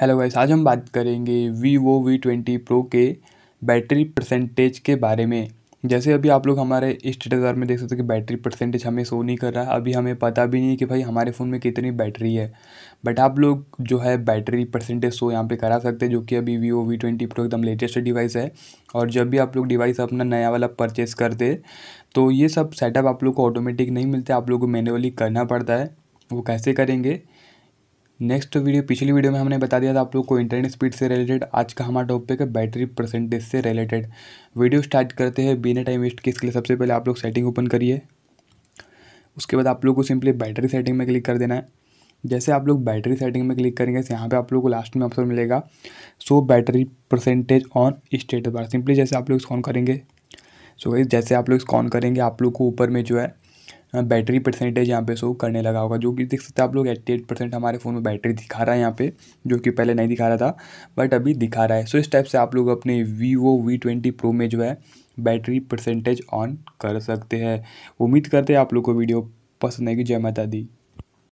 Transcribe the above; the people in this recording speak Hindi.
हेलो गाइस आज हम बात करेंगे वीवो वी ट्वेंटी प्रो के बैटरी परसेंटेज के बारे में जैसे अभी आप लोग हमारे स्टेटस बार में देख सकते हो कि बैटरी परसेंटेज हमें शो नहीं कर रहा अभी हमें पता भी नहीं है कि भाई हमारे फ़ोन में कितनी बैटरी है बट आप लोग जो है बैटरी परसेंटेज शो यहाँ पे करा सकते हैं जो कि अभी वीवो वी ट्वेंटी प्रो एकदम लेटेस्ट डिवाइस है और जब भी आप लोग डिवाइस अपना नया वाला परचेस करते तो ये सब सेटअप आप लोग को ऑटोमेटिक नहीं मिलते आप लोग को मैनुअली करना पड़ता है वो कैसे करेंगे नेक्स्ट वीडियो पिछली वीडियो में हमने बता दिया था आप लोग को इंटरनेट स्पीड से रिलेटेड आज का हमारा टॉपिक है बैटरी परसेंटेज से रिलेटेड वीडियो स्टार्ट करते हैं बिना टाइम वेस्ट के इसके लिए सबसे पहले आप लोग सेटिंग ओपन करिए उसके बाद आप लोग को सिंपली बैटरी सेटिंग में क्लिक कर देना है जैसे आप लोग बैटरी सेटिंग में क्लिक करेंगे तो यहाँ पे आप लोग को लास्ट में ऑप्शन मिलेगा so battery percentage on state bar simply जैसे आप लोग इसको ऑन करेंगे सो so, जैसे आप लोग इसको ऑन करेंगे आप लोग को ऊपर में जो है हाँ, बैटरी परसेंटेज यहाँ पे शो करने लगा होगा जो कि देख सकते हैं आप लोग एट्टी एट परसेंट हमारे फ़ोन में बैटरी दिखा रहा है यहाँ पे जो कि पहले नहीं दिखा रहा था बट अभी दिखा रहा है सो इस टाइप से आप लोग अपने वीवो वी ट्वेंटी प्रो में जो है बैटरी परसेंटेज ऑन कर सकते हैं उम्मीद करते हैं आप लोग को वीडियो पसंद आएगी जय माता दी